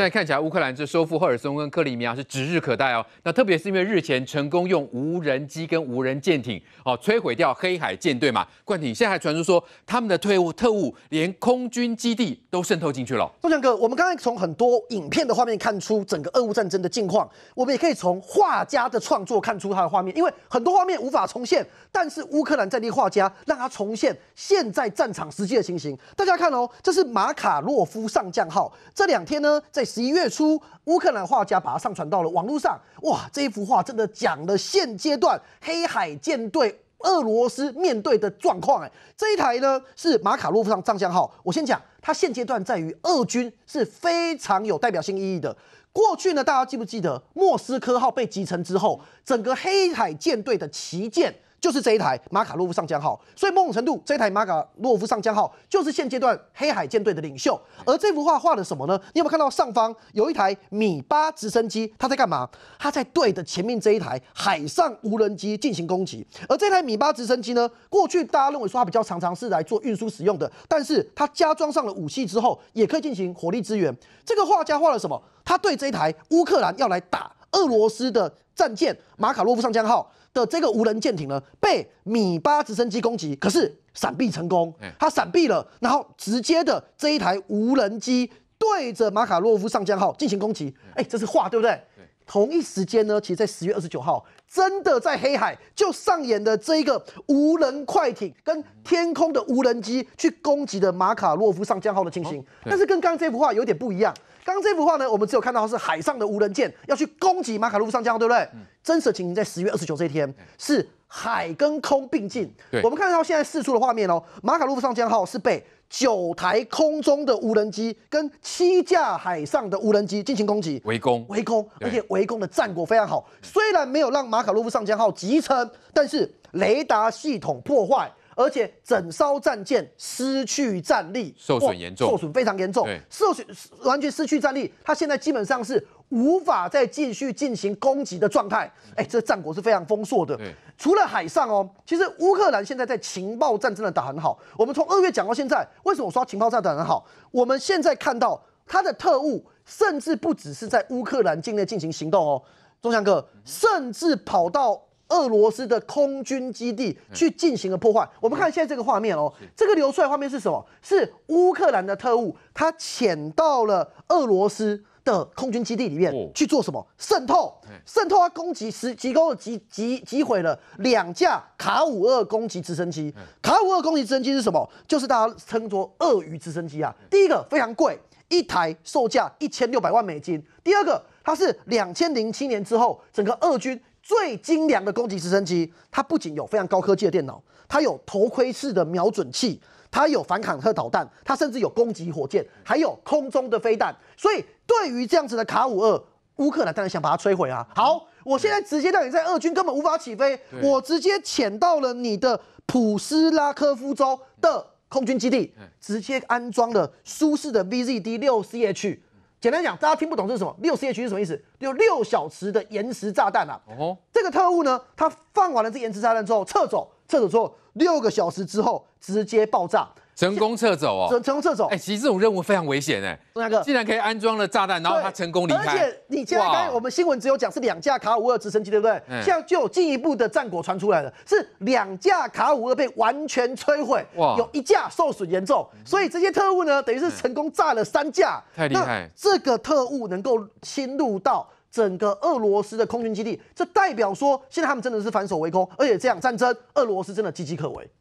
现在看起来，乌克兰这收复赫尔松跟克里米亚是指日可待哦。那特别是因为日前成功用无人机跟无人舰艇哦摧毁掉黑海舰队嘛。冠廷现在还传出说，他们的退伍特务连空军基地都渗透进去了。宋强哥，我们刚才从很多影片的画面看出整个俄乌战争的境况，我们也可以从画家的创作看出他的画面，因为很多画面无法重现，但是乌克兰战地画家让他重现现在战场实际的情形。大家看哦，这是马卡洛夫上将号，这两天呢在。十一月初，乌克兰画家把它上传到了网络上。哇，这一幅画真的讲了现阶段黑海舰队俄罗斯面对的状况。哎，这一台呢是马卡洛夫上将号。我先讲，它现阶段在于俄军是非常有代表性意义的。过去呢，大家记不记得莫斯科号被击沉之后，整个黑海舰队的旗舰？就是这一台马卡洛夫上将号，所以某种程度，这台马卡洛夫上将号就是现阶段黑海舰队的领袖。而这幅画画的什么呢？你有没有看到上方有一台米八直升机？它在干嘛？它在对着前面这一台海上无人机进行攻击。而这台米八直升机呢，过去大家认为说它比较常常是来做运输使用的，但是它加装上了武器之后，也可以进行火力支援。这个画家画了什么？他对这一台乌克兰要来打。俄罗斯的战舰马卡洛夫上将号的这个无人舰艇呢，被米八直升机攻击，可是闪避成功，他闪避了，然后直接的这一台无人机对着马卡洛夫上将号进行攻击，哎，这是画对不对？同一时间呢，其实，在十月二十九号，真的在黑海就上演的这一个无人快艇跟天空的无人机去攻击的马卡洛夫上将号的情形。但是跟刚刚这幅画有点不一样。刚刚这幅画呢，我们只有看到是海上的无人舰要去攻击马卡洛夫上将号，对不对？真实情形在十月二十九这一天是。海跟空并进，我们看到现在四处的画面哦，马卡洛夫上将号是被九台空中的无人机跟七架海上的无人机进行攻击，围攻，围攻，而且围攻的战果非常好。虽然没有让马卡洛夫上将号集成，但是雷达系统破坏，而且整艘战舰失去战力，受损严重，受损非常严重，受损完全失去战力。它现在基本上是。无法再继续进行攻击的状态，哎，这战果是非常丰硕的。除了海上哦，其实乌克兰现在在情报战真的打很好。我们从二月讲到现在，为什么说情报战打很好？我们现在看到他的特务，甚至不只是在乌克兰境内进行行动哦，钟祥哥，甚至跑到俄罗斯的空军基地去进行了破坏。我们看现在这个画面哦，这个流出来画面是什么？是乌克兰的特务，他潜到了俄罗斯。的空军基地里面去做什么渗透？渗透啊！攻击，击击了，击击击毁了两架卡五二攻击直升机。卡五二攻击直升机是什么？就是大家称作鳄鱼直升机啊。第一个非常贵，一台售价一千六百万美金。第二个，它是两千零七年之后整个俄军最精良的攻击直升机。它不仅有非常高科技的电脑，它有头盔式的瞄准器。它有反坦克导弹，它甚至有攻击火箭，还有空中的飞弹。所以对于这样子的卡五二，乌克兰当然想把它摧毁啊。好，我现在直接让你在俄军根本无法起飞，我直接潜到了你的普斯拉科夫州的空军基地，直接安装了舒适的 VZD 六 CH。简单讲，大家听不懂这是什么，六 CH 是什么意思？有六小时的延时炸弹啊。哦，这个特务呢，他放完了这延时炸弹之后撤走。撤走之后六个小时之后直接爆炸，成功撤走哦，成功撤走哎，其实这种任务非常危险哎，中大哥竟然可以安装了炸弹，然后他成功离开，而且你现在刚才我们新闻只有讲是两架卡五二直升机对不对？现在就有进一步的战果传出来了，是两架卡五二被完全摧毁，哇，有一架受损严重，所以这些特务呢，等于是成功炸了三架，太厉害，这个特务能够侵入到。整个俄罗斯的空军基地，这代表说，现在他们真的是反手为攻，而且这场战争，俄罗斯真的岌岌可危。